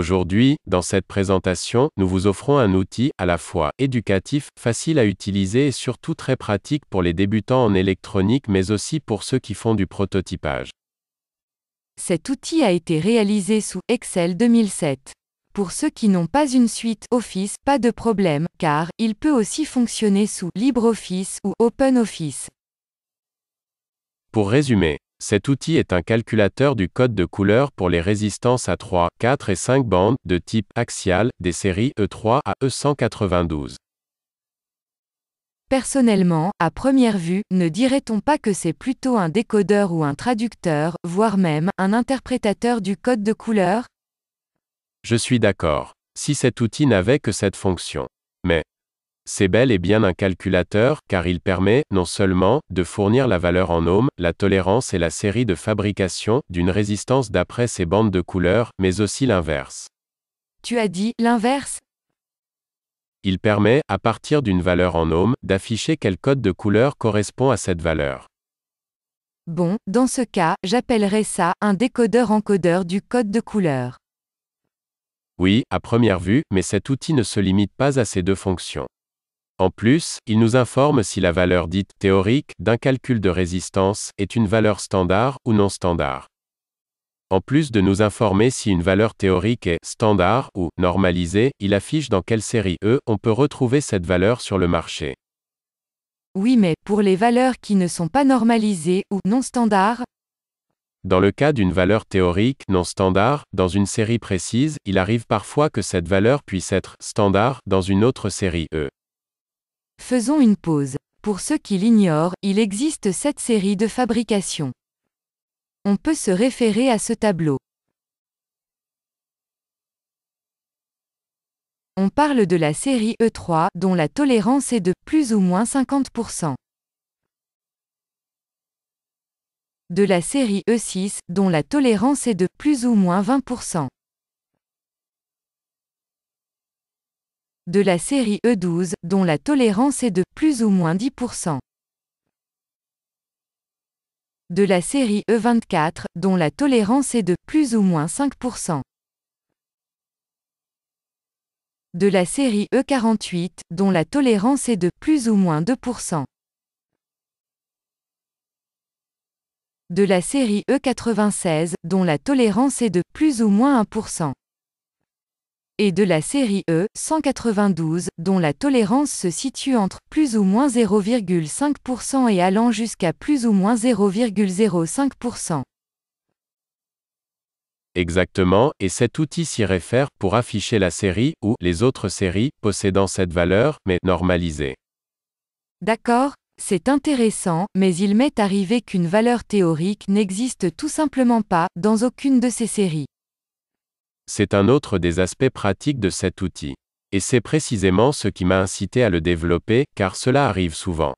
Aujourd'hui, dans cette présentation, nous vous offrons un outil, à la fois éducatif, facile à utiliser et surtout très pratique pour les débutants en électronique mais aussi pour ceux qui font du prototypage. Cet outil a été réalisé sous Excel 2007. Pour ceux qui n'ont pas une suite Office, pas de problème, car il peut aussi fonctionner sous LibreOffice ou OpenOffice. Pour résumer, cet outil est un calculateur du code de couleur pour les résistances à 3, 4 et 5 bandes de type axial des séries E3 à E192. Personnellement, à première vue, ne dirait-on pas que c'est plutôt un décodeur ou un traducteur, voire même un interprétateur du code de couleur Je suis d'accord, si cet outil n'avait que cette fonction. Mais, c'est bel et bien un calculateur, car il permet, non seulement, de fournir la valeur en ohm, la tolérance et la série de fabrication, d'une résistance d'après ces bandes de couleur, mais aussi l'inverse. Tu as dit l'inverse Il permet, à partir d'une valeur en ohm, d'afficher quel code de couleur correspond à cette valeur. Bon, dans ce cas, j'appellerai ça un décodeur-encodeur du code de couleur. Oui, à première vue, mais cet outil ne se limite pas à ces deux fonctions. En plus, il nous informe si la valeur dite théorique d'un calcul de résistance est une valeur standard ou non standard. En plus de nous informer si une valeur théorique est standard ou normalisée, il affiche dans quelle série E on peut retrouver cette valeur sur le marché. Oui mais pour les valeurs qui ne sont pas normalisées ou non standard. Dans le cas d'une valeur théorique non standard, dans une série précise, il arrive parfois que cette valeur puisse être standard dans une autre série E. Faisons une pause. Pour ceux qui l'ignorent, il existe sept séries de fabrication. On peut se référer à ce tableau. On parle de la série E3 dont la tolérance est de plus ou moins 50%. De la série E6 dont la tolérance est de plus ou moins 20%. de la série E12, dont la tolérance est de plus ou moins 10%. De la série E24, dont la tolérance est de plus ou moins 5%. De la série E48, dont la tolérance est de plus ou moins 2%. de la série E96, dont la tolérance est de plus ou moins 1% et de la série E 192, dont la tolérance se situe entre plus ou moins 0,5% et allant jusqu'à plus ou moins 0,05%. Exactement, et cet outil s'y réfère pour afficher la série ou les autres séries possédant cette valeur, mais normalisée. D'accord, c'est intéressant, mais il m'est arrivé qu'une valeur théorique n'existe tout simplement pas dans aucune de ces séries. C'est un autre des aspects pratiques de cet outil. Et c'est précisément ce qui m'a incité à le développer, car cela arrive souvent.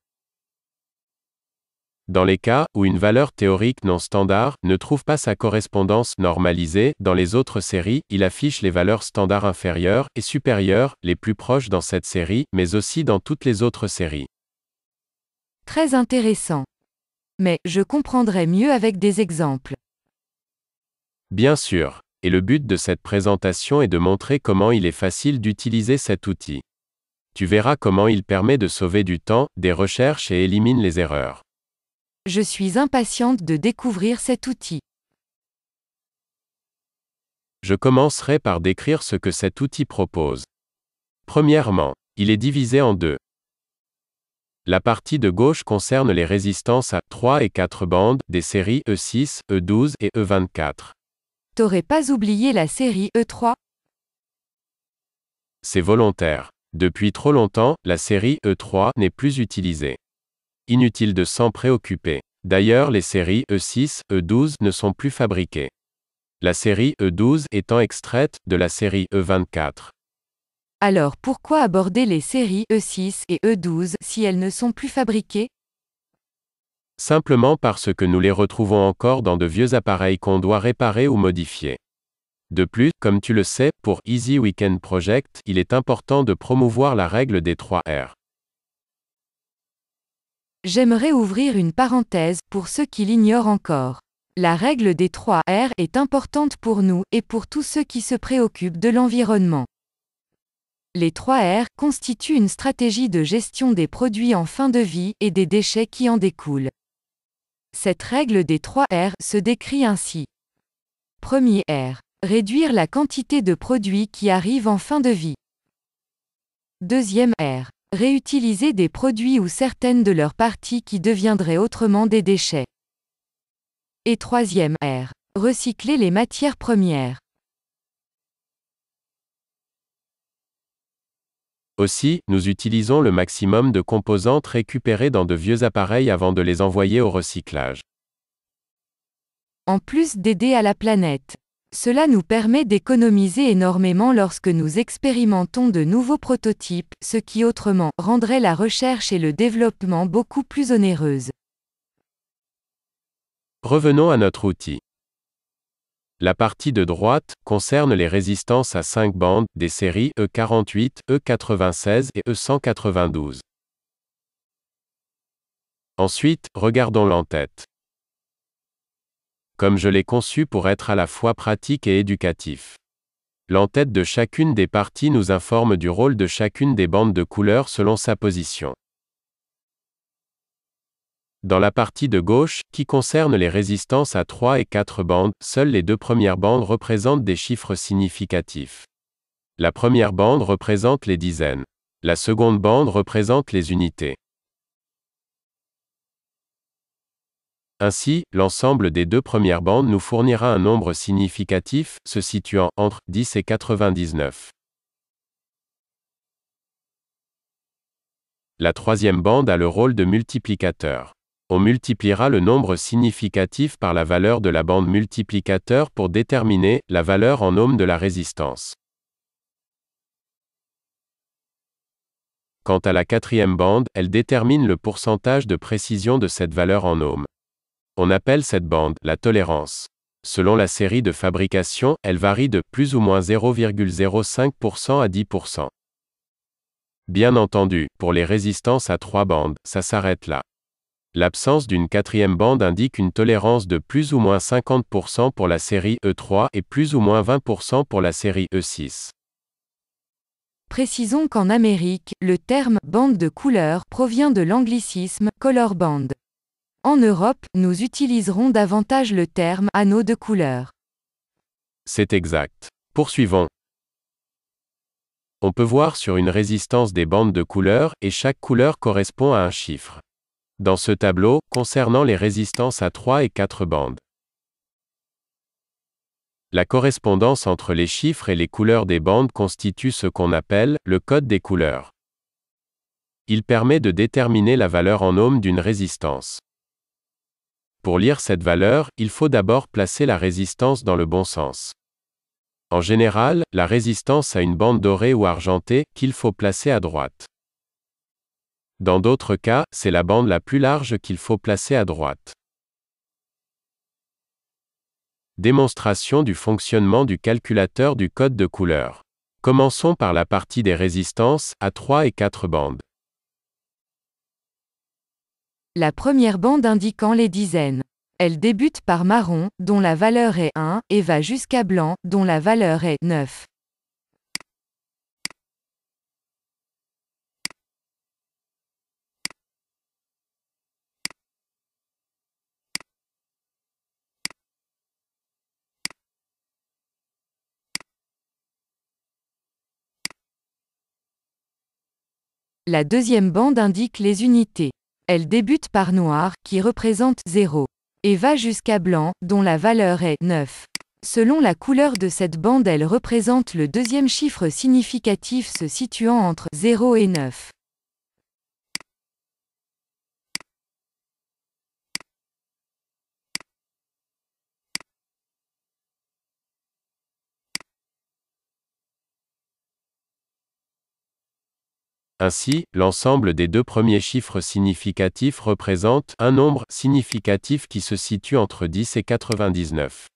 Dans les cas où une valeur théorique non standard ne trouve pas sa correspondance normalisée dans les autres séries, il affiche les valeurs standards inférieures et supérieures, les plus proches dans cette série, mais aussi dans toutes les autres séries. Très intéressant. Mais je comprendrai mieux avec des exemples. Bien sûr et le but de cette présentation est de montrer comment il est facile d'utiliser cet outil. Tu verras comment il permet de sauver du temps, des recherches et élimine les erreurs. Je suis impatiente de découvrir cet outil. Je commencerai par décrire ce que cet outil propose. Premièrement, il est divisé en deux. La partie de gauche concerne les résistances à 3 et 4 bandes des séries E6, E12 et E24. T'aurais pas oublié la série E3 C'est volontaire. Depuis trop longtemps, la série E3 n'est plus utilisée. Inutile de s'en préoccuper. D'ailleurs, les séries E6, E12 ne sont plus fabriquées. La série E12 étant extraite de la série E24. Alors pourquoi aborder les séries E6 et E12 si elles ne sont plus fabriquées simplement parce que nous les retrouvons encore dans de vieux appareils qu'on doit réparer ou modifier. De plus, comme tu le sais, pour Easy Weekend Project, il est important de promouvoir la règle des 3 R. J'aimerais ouvrir une parenthèse pour ceux qui l'ignorent encore. La règle des 3 R est importante pour nous et pour tous ceux qui se préoccupent de l'environnement. Les 3 R constituent une stratégie de gestion des produits en fin de vie et des déchets qui en découlent. Cette règle des trois R se décrit ainsi. Premier R. Réduire la quantité de produits qui arrivent en fin de vie. Deuxième R. Réutiliser des produits ou certaines de leurs parties qui deviendraient autrement des déchets. Et troisième R. Recycler les matières premières. Aussi, nous utilisons le maximum de composantes récupérées dans de vieux appareils avant de les envoyer au recyclage. En plus d'aider à la planète, cela nous permet d'économiser énormément lorsque nous expérimentons de nouveaux prototypes, ce qui autrement rendrait la recherche et le développement beaucoup plus onéreuses. Revenons à notre outil. La partie de droite concerne les résistances à 5 bandes des séries E48, E96 et E192. Ensuite, regardons l'entête. Comme je l'ai conçu pour être à la fois pratique et éducatif. L'entête de chacune des parties nous informe du rôle de chacune des bandes de couleur selon sa position. Dans la partie de gauche, qui concerne les résistances à 3 et 4 bandes, seules les deux premières bandes représentent des chiffres significatifs. La première bande représente les dizaines. La seconde bande représente les unités. Ainsi, l'ensemble des deux premières bandes nous fournira un nombre significatif, se situant entre 10 et 99. La troisième bande a le rôle de multiplicateur on multipliera le nombre significatif par la valeur de la bande multiplicateur pour déterminer la valeur en ohm de la résistance. Quant à la quatrième bande, elle détermine le pourcentage de précision de cette valeur en ohm. On appelle cette bande la tolérance. Selon la série de fabrication, elle varie de plus ou moins 0,05% à 10%. Bien entendu, pour les résistances à trois bandes, ça s'arrête là. L'absence d'une quatrième bande indique une tolérance de plus ou moins 50% pour la série E3 et plus ou moins 20% pour la série E6. Précisons qu'en Amérique, le terme bande de couleur provient de l'anglicisme color band. En Europe, nous utiliserons davantage le terme anneau de couleur. C'est exact. Poursuivons. On peut voir sur une résistance des bandes de couleur, et chaque couleur correspond à un chiffre dans ce tableau, concernant les résistances à 3 et 4 bandes. La correspondance entre les chiffres et les couleurs des bandes constitue ce qu'on appelle le code des couleurs. Il permet de déterminer la valeur en ohm d'une résistance. Pour lire cette valeur, il faut d'abord placer la résistance dans le bon sens. En général, la résistance a une bande dorée ou argentée qu'il faut placer à droite. Dans d'autres cas, c'est la bande la plus large qu'il faut placer à droite. Démonstration du fonctionnement du calculateur du code de couleur. Commençons par la partie des résistances à 3 et 4 bandes. La première bande indiquant les dizaines. Elle débute par marron, dont la valeur est 1, et va jusqu'à blanc, dont la valeur est 9. La deuxième bande indique les unités. Elle débute par noir, qui représente 0, et va jusqu'à blanc, dont la valeur est 9. Selon la couleur de cette bande, elle représente le deuxième chiffre significatif se situant entre 0 et 9. Ainsi, l'ensemble des deux premiers chiffres significatifs représente un nombre significatif qui se situe entre 10 et 99.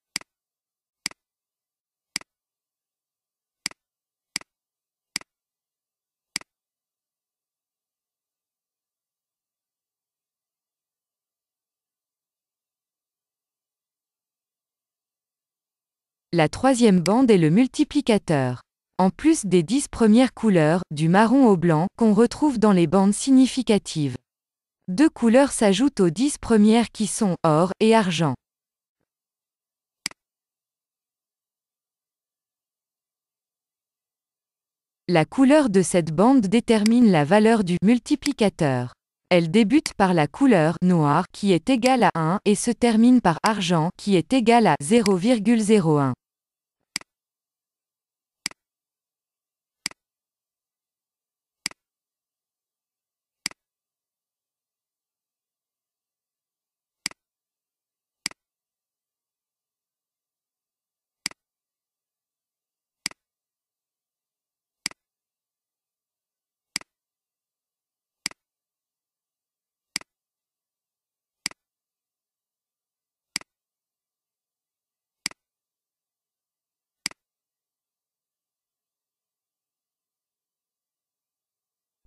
La troisième bande est le multiplicateur en plus des dix premières couleurs, du marron au blanc, qu'on retrouve dans les bandes significatives. Deux couleurs s'ajoutent aux dix premières qui sont or et argent. La couleur de cette bande détermine la valeur du multiplicateur. Elle débute par la couleur noire qui est égale à 1 et se termine par argent qui est égale à 0,01.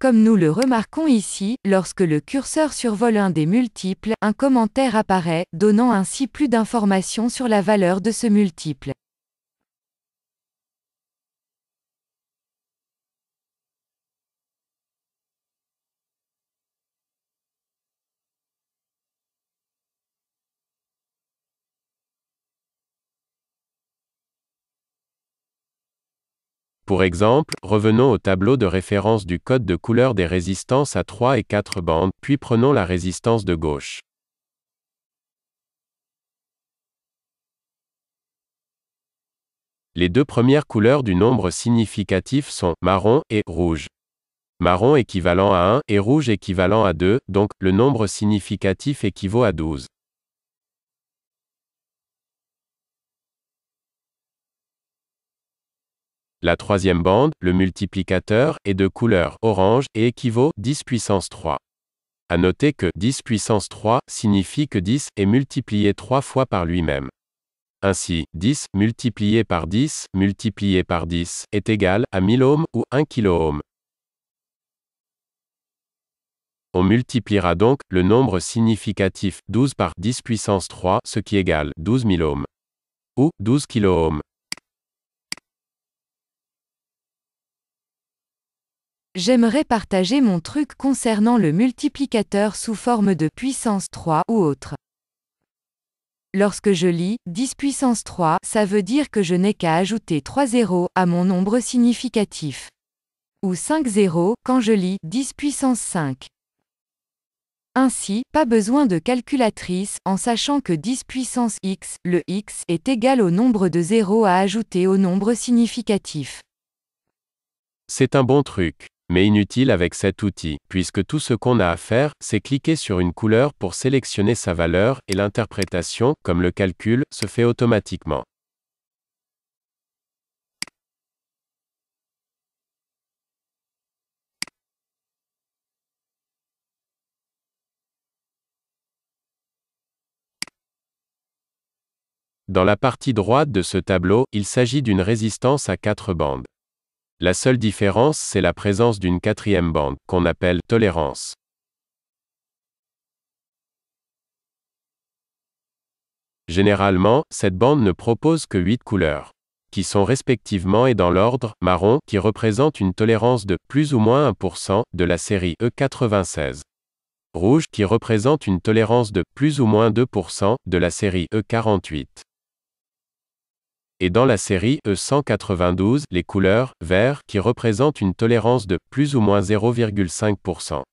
Comme nous le remarquons ici, lorsque le curseur survole un des multiples, un commentaire apparaît, donnant ainsi plus d'informations sur la valeur de ce multiple. Pour exemple, revenons au tableau de référence du code de couleur des résistances à 3 et 4 bandes, puis prenons la résistance de gauche. Les deux premières couleurs du nombre significatif sont marron et rouge. Marron équivalent à 1 et rouge équivalent à 2, donc le nombre significatif équivaut à 12. La troisième bande, le multiplicateur, est de couleur orange et équivaut 10 puissance 3. À noter que 10 puissance 3 signifie que 10 est multiplié 3 fois par lui-même. Ainsi, 10 multiplié par 10 multiplié par 10 est égal à 1000 ohms ou 1 kilo On multipliera donc le nombre significatif 12 par 10 puissance 3, ce qui égale 12 000 ohms ou 12 kilo J'aimerais partager mon truc concernant le multiplicateur sous forme de puissance 3 ou autre. Lorsque je lis 10 puissance 3, ça veut dire que je n'ai qu'à ajouter 3 zéros à mon nombre significatif. Ou 5 zéros quand je lis 10 puissance 5. Ainsi, pas besoin de calculatrice, en sachant que 10 puissance x, le x, est égal au nombre de zéros à ajouter au nombre significatif. C'est un bon truc mais inutile avec cet outil, puisque tout ce qu'on a à faire, c'est cliquer sur une couleur pour sélectionner sa valeur et l'interprétation, comme le calcul, se fait automatiquement. Dans la partie droite de ce tableau, il s'agit d'une résistance à quatre bandes. La seule différence, c'est la présence d'une quatrième bande, qu'on appelle tolérance. Généralement, cette bande ne propose que 8 couleurs, qui sont respectivement et dans l'ordre marron, qui représente une tolérance de plus ou moins 1% de la série E96. Rouge, qui représente une tolérance de plus ou moins 2% de la série E48 et dans la série E192, les couleurs, vert, qui représente une tolérance de plus ou moins 0,5%.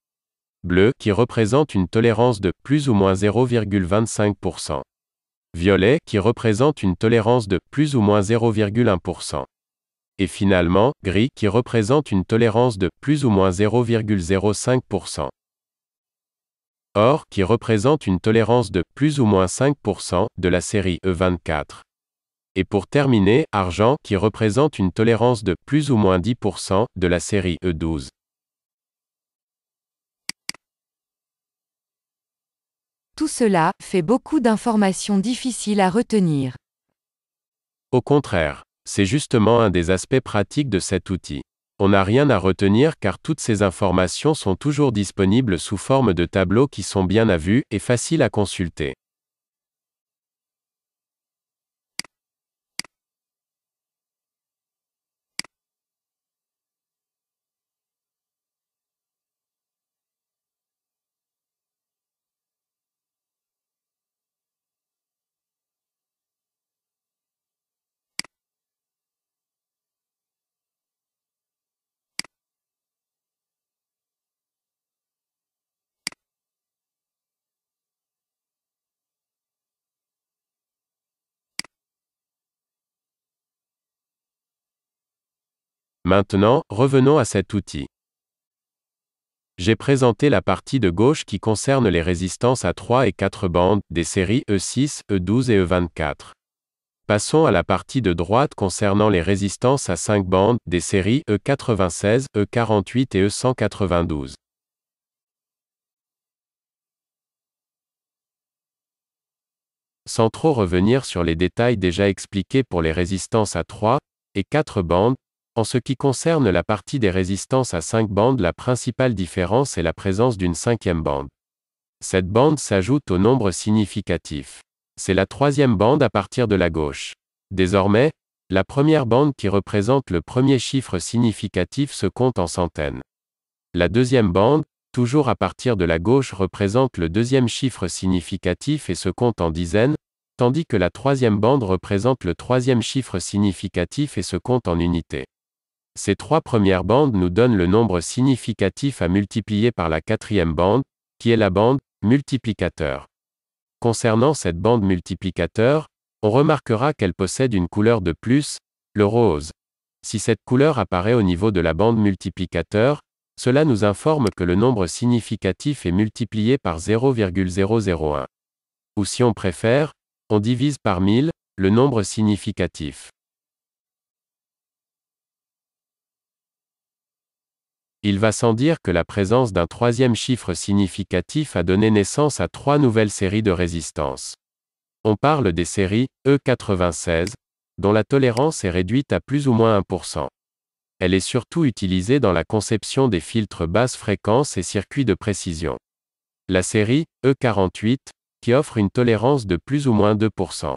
Bleu, qui représente une tolérance de plus ou moins 0,25%. Violet, qui représente une tolérance de plus ou moins 0,1%. Et finalement, gris, qui représente une tolérance de plus ou moins 0,05%. Or, qui représente une tolérance de plus ou moins 5% de la série E24. Et pour terminer, argent, qui représente une tolérance de plus ou moins 10% de la série E12. Tout cela fait beaucoup d'informations difficiles à retenir. Au contraire, c'est justement un des aspects pratiques de cet outil. On n'a rien à retenir car toutes ces informations sont toujours disponibles sous forme de tableaux qui sont bien à vue et faciles à consulter. Maintenant, revenons à cet outil. J'ai présenté la partie de gauche qui concerne les résistances à 3 et 4 bandes des séries E6, E12 et E24. Passons à la partie de droite concernant les résistances à 5 bandes des séries E96, E48 et E192. Sans trop revenir sur les détails déjà expliqués pour les résistances à 3 et 4 bandes, en ce qui concerne la partie des résistances à 5 bandes, la principale différence est la présence d'une cinquième bande. Cette bande s'ajoute au nombre significatif. C'est la troisième bande à partir de la gauche. Désormais, la première bande qui représente le premier chiffre significatif se compte en centaines. La deuxième bande, toujours à partir de la gauche, représente le deuxième chiffre significatif et se compte en dizaines, tandis que la troisième bande représente le troisième chiffre significatif et se compte en unités. Ces trois premières bandes nous donnent le nombre significatif à multiplier par la quatrième bande, qui est la bande multiplicateur. Concernant cette bande multiplicateur, on remarquera qu'elle possède une couleur de plus, le rose. Si cette couleur apparaît au niveau de la bande multiplicateur, cela nous informe que le nombre significatif est multiplié par 0,001. Ou si on préfère, on divise par 1000, le nombre significatif. Il va sans dire que la présence d'un troisième chiffre significatif a donné naissance à trois nouvelles séries de résistance. On parle des séries E96, dont la tolérance est réduite à plus ou moins 1%. Elle est surtout utilisée dans la conception des filtres basse fréquence et circuits de précision. La série E48, qui offre une tolérance de plus ou moins 2%.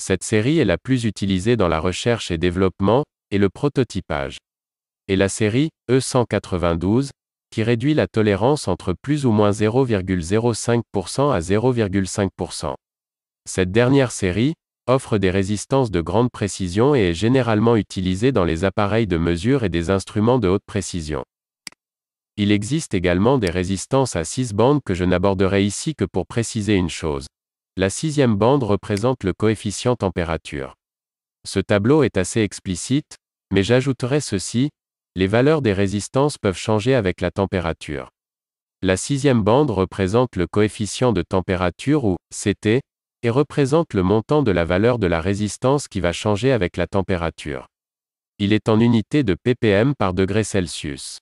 Cette série est la plus utilisée dans la recherche et développement, et le prototypage et la série E192, qui réduit la tolérance entre plus ou moins 0,05% à 0,5%. Cette dernière série offre des résistances de grande précision et est généralement utilisée dans les appareils de mesure et des instruments de haute précision. Il existe également des résistances à 6 bandes que je n'aborderai ici que pour préciser une chose. La sixième bande représente le coefficient température. Ce tableau est assez explicite, mais j'ajouterai ceci, les valeurs des résistances peuvent changer avec la température. La sixième bande représente le coefficient de température ou CT, et représente le montant de la valeur de la résistance qui va changer avec la température. Il est en unité de ppm par degré Celsius.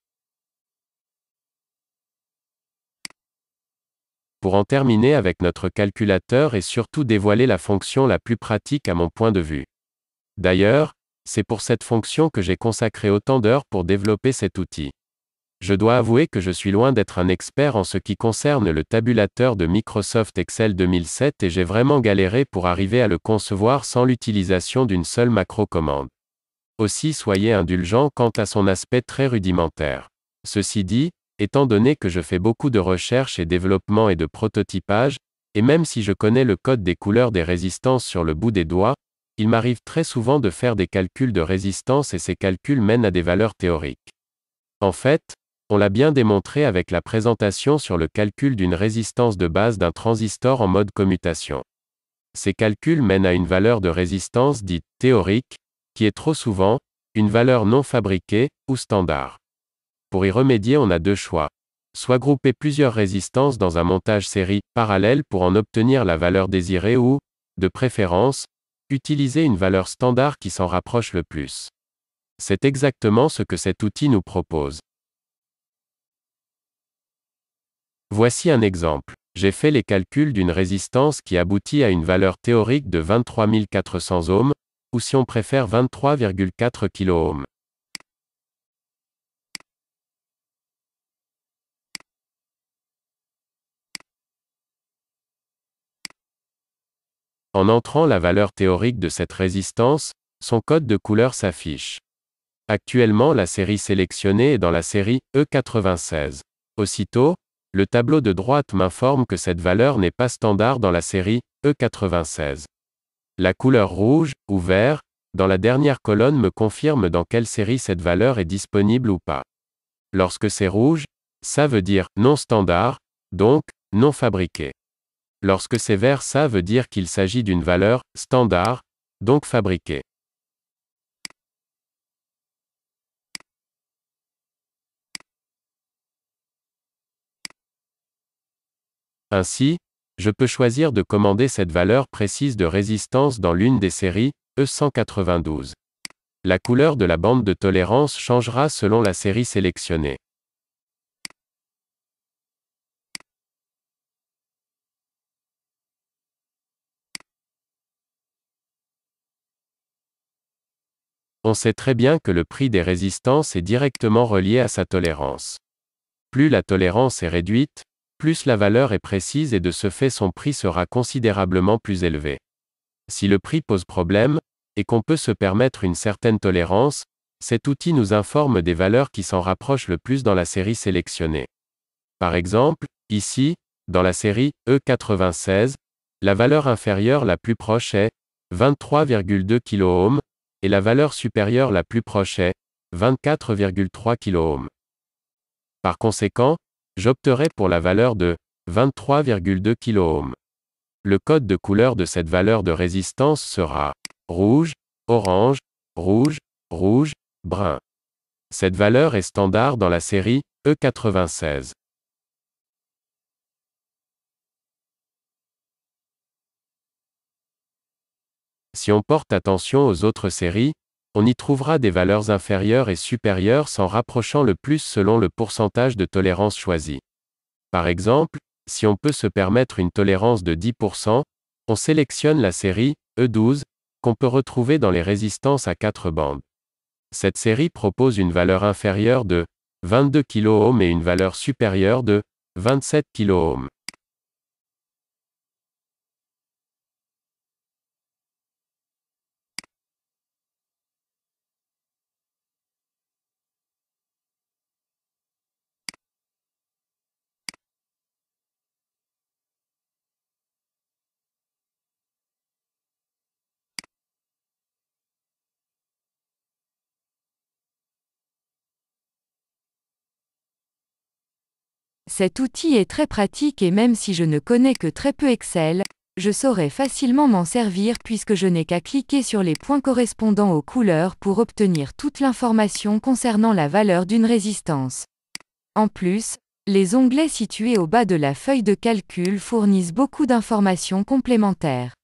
Pour en terminer avec notre calculateur et surtout dévoiler la fonction la plus pratique à mon point de vue. D'ailleurs, c'est pour cette fonction que j'ai consacré autant d'heures pour développer cet outil. Je dois avouer que je suis loin d'être un expert en ce qui concerne le tabulateur de Microsoft Excel 2007 et j'ai vraiment galéré pour arriver à le concevoir sans l'utilisation d'une seule macro-commande. Aussi soyez indulgent quant à son aspect très rudimentaire. Ceci dit, étant donné que je fais beaucoup de recherche et développement et de prototypage, et même si je connais le code des couleurs des résistances sur le bout des doigts, il m'arrive très souvent de faire des calculs de résistance et ces calculs mènent à des valeurs théoriques. En fait, on l'a bien démontré avec la présentation sur le calcul d'une résistance de base d'un transistor en mode commutation. Ces calculs mènent à une valeur de résistance dite théorique, qui est trop souvent, une valeur non fabriquée, ou standard. Pour y remédier on a deux choix. Soit grouper plusieurs résistances dans un montage série parallèle pour en obtenir la valeur désirée ou, de préférence, Utiliser une valeur standard qui s'en rapproche le plus. C'est exactement ce que cet outil nous propose. Voici un exemple. J'ai fait les calculs d'une résistance qui aboutit à une valeur théorique de 23 400 ohms, ou si on préfère 23,4 kilo En entrant la valeur théorique de cette résistance, son code de couleur s'affiche. Actuellement la série sélectionnée est dans la série E96. Aussitôt, le tableau de droite m'informe que cette valeur n'est pas standard dans la série E96. La couleur rouge ou vert, dans la dernière colonne me confirme dans quelle série cette valeur est disponible ou pas. Lorsque c'est rouge, ça veut dire non standard, donc non fabriqué lorsque c'est vers ça veut dire qu'il s'agit d'une valeur standard, donc fabriquée. Ainsi, je peux choisir de commander cette valeur précise de résistance dans l'une des séries, E192. La couleur de la bande de tolérance changera selon la série sélectionnée. On sait très bien que le prix des résistances est directement relié à sa tolérance. Plus la tolérance est réduite, plus la valeur est précise et de ce fait son prix sera considérablement plus élevé. Si le prix pose problème, et qu'on peut se permettre une certaine tolérance, cet outil nous informe des valeurs qui s'en rapprochent le plus dans la série sélectionnée. Par exemple, ici, dans la série E96, la valeur inférieure la plus proche est 23,2 kOhm, et la valeur supérieure la plus proche est 24,3 kOhm. Par conséquent, j'opterai pour la valeur de 23,2 kOhm. Le code de couleur de cette valeur de résistance sera rouge, orange, rouge, rouge, brun. Cette valeur est standard dans la série E96. Si on porte attention aux autres séries, on y trouvera des valeurs inférieures et supérieures s'en rapprochant le plus selon le pourcentage de tolérance choisi. Par exemple, si on peut se permettre une tolérance de 10%, on sélectionne la série E12 qu'on peut retrouver dans les résistances à 4 bandes. Cette série propose une valeur inférieure de 22 kOhm et une valeur supérieure de 27 kOhm. Cet outil est très pratique et même si je ne connais que très peu Excel, je saurais facilement m'en servir puisque je n'ai qu'à cliquer sur les points correspondants aux couleurs pour obtenir toute l'information concernant la valeur d'une résistance. En plus, les onglets situés au bas de la feuille de calcul fournissent beaucoup d'informations complémentaires.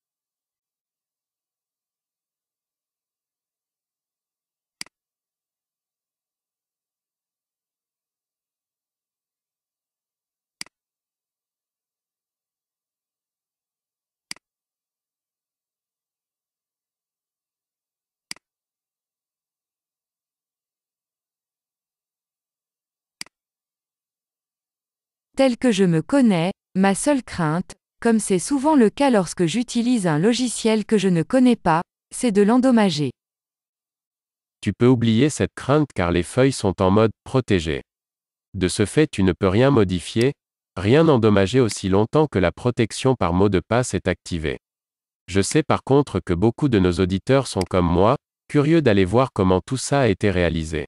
Tel que je me connais, ma seule crainte, comme c'est souvent le cas lorsque j'utilise un logiciel que je ne connais pas, c'est de l'endommager. Tu peux oublier cette crainte car les feuilles sont en mode protégé. De ce fait, tu ne peux rien modifier, rien endommager aussi longtemps que la protection par mot de passe est activée. Je sais par contre que beaucoup de nos auditeurs sont comme moi, curieux d'aller voir comment tout ça a été réalisé.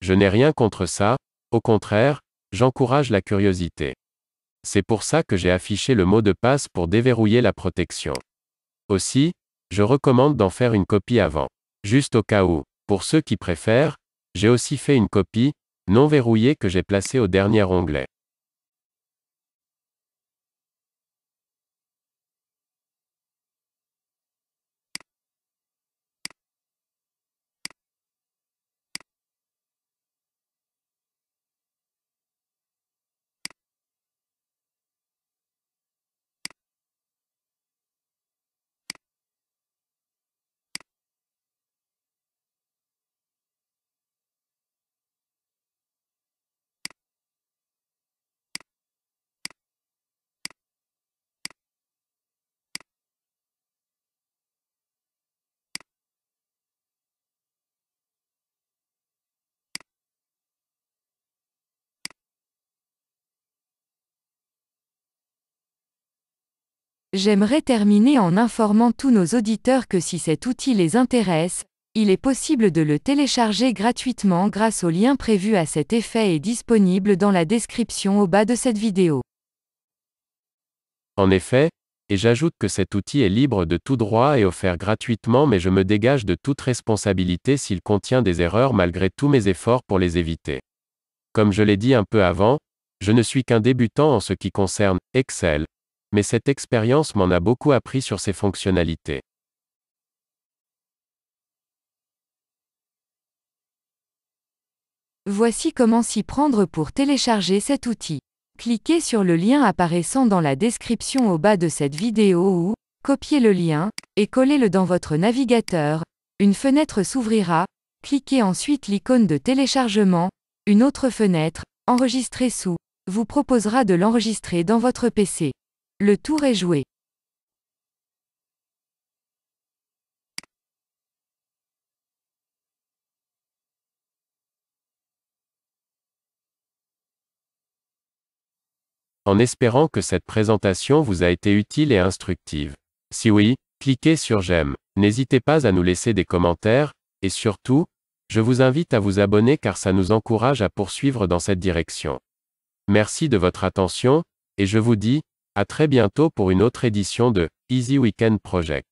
Je n'ai rien contre ça, au contraire, J'encourage la curiosité. C'est pour ça que j'ai affiché le mot de passe pour déverrouiller la protection. Aussi, je recommande d'en faire une copie avant. Juste au cas où. Pour ceux qui préfèrent, j'ai aussi fait une copie, non verrouillée que j'ai placée au dernier onglet. J'aimerais terminer en informant tous nos auditeurs que si cet outil les intéresse, il est possible de le télécharger gratuitement grâce au lien prévu à cet effet et disponible dans la description au bas de cette vidéo. En effet, et j'ajoute que cet outil est libre de tout droit et offert gratuitement mais je me dégage de toute responsabilité s'il contient des erreurs malgré tous mes efforts pour les éviter. Comme je l'ai dit un peu avant, je ne suis qu'un débutant en ce qui concerne Excel, mais cette expérience m'en a beaucoup appris sur ses fonctionnalités. Voici comment s'y prendre pour télécharger cet outil. Cliquez sur le lien apparaissant dans la description au bas de cette vidéo ou copiez le lien et collez-le dans votre navigateur. Une fenêtre s'ouvrira, cliquez ensuite l'icône de téléchargement, une autre fenêtre, enregistrer sous, vous proposera de l'enregistrer dans votre PC. Le tour est joué. en espérant que cette présentation vous a été utile et instructive. Si oui, cliquez sur j'aime. N'hésitez pas à nous laisser des commentaires, et surtout, je vous invite à vous abonner car ça nous encourage à poursuivre dans cette direction. Merci de votre attention, et je vous dis, à très bientôt pour une autre édition de Easy Weekend Project.